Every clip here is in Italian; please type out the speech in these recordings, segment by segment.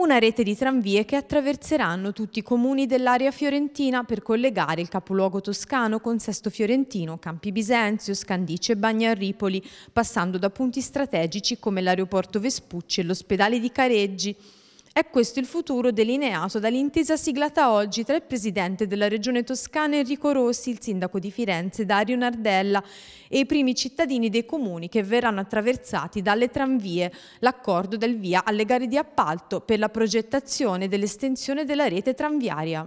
una rete di tranvie che attraverseranno tutti i comuni dell'area fiorentina per collegare il capoluogo toscano con Sesto Fiorentino, Campi Bisenzio, Scandice e Bagnarripoli, passando da punti strategici come l'aeroporto Vespucci e l'ospedale di Careggi. È questo il futuro delineato dall'intesa siglata oggi tra il presidente della regione toscana Enrico Rossi, il sindaco di Firenze Dario Nardella e i primi cittadini dei comuni che verranno attraversati dalle tranvie, l'accordo del via alle gare di appalto per la progettazione dell'estensione della rete tranviaria.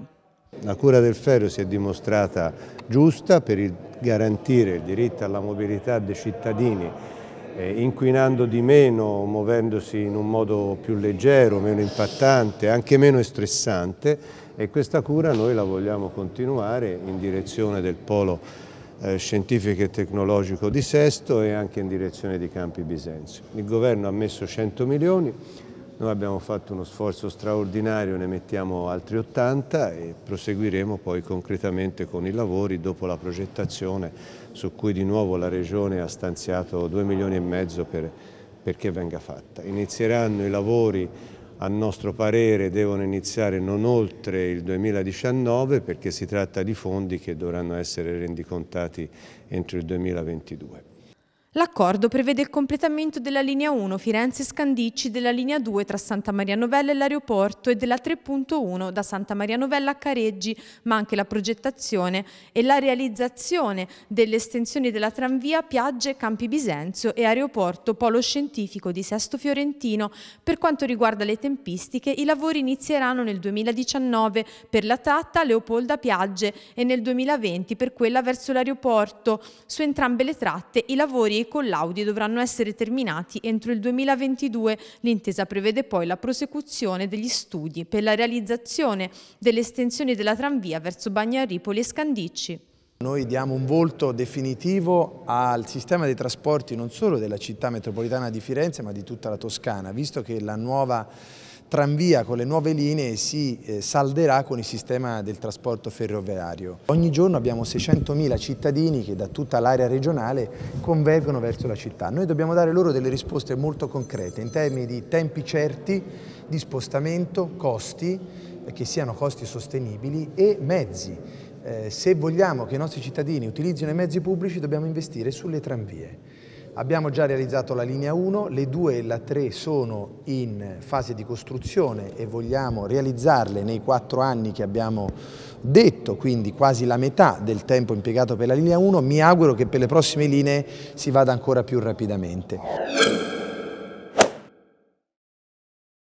La cura del ferro si è dimostrata giusta per garantire il diritto alla mobilità dei cittadini eh, inquinando di meno, muovendosi in un modo più leggero, meno impattante, anche meno stressante e questa cura noi la vogliamo continuare in direzione del polo eh, scientifico e tecnologico di Sesto e anche in direzione di Campi Bisenzio. Il governo ha messo 100 milioni, noi abbiamo fatto uno sforzo straordinario, ne mettiamo altri 80 e proseguiremo poi concretamente con i lavori dopo la progettazione su cui di nuovo la Regione ha stanziato 2 milioni e mezzo per, perché venga fatta. Inizieranno i lavori a nostro parere devono iniziare non oltre il 2019 perché si tratta di fondi che dovranno essere rendicontati entro il 2022. L'accordo prevede il completamento della linea 1 Firenze-Scandicci, della linea 2 tra Santa Maria Novella e l'aeroporto e della 3.1 da Santa Maria Novella a Careggi, ma anche la progettazione e la realizzazione delle estensioni della tranvia Piagge Campi Bisenzio e aeroporto Polo Scientifico di Sesto Fiorentino. Per quanto riguarda le tempistiche, i lavori inizieranno nel 2019 per la tratta Leopolda Piagge e nel 2020 per quella verso l'aeroporto. Su entrambe le tratte i lavori i collaudi dovranno essere terminati entro il 2022. L'intesa prevede poi la prosecuzione degli studi per la realizzazione delle estensioni della tranvia verso Bagnaripoli e Scandicci. Noi diamo un volto definitivo al sistema dei trasporti non solo della città metropolitana di Firenze ma di tutta la Toscana, visto che la nuova tranvia con le nuove linee si eh, salderà con il sistema del trasporto ferroviario. Ogni giorno abbiamo 600.000 cittadini che da tutta l'area regionale convergono verso la città. Noi dobbiamo dare loro delle risposte molto concrete in termini di tempi certi, di spostamento, costi, che siano costi sostenibili e mezzi. Eh, se vogliamo che i nostri cittadini utilizzino i mezzi pubblici dobbiamo investire sulle tranvie. Abbiamo già realizzato la linea 1, le 2 e la 3 sono in fase di costruzione e vogliamo realizzarle nei 4 anni che abbiamo detto, quindi quasi la metà del tempo impiegato per la linea 1. Mi auguro che per le prossime linee si vada ancora più rapidamente.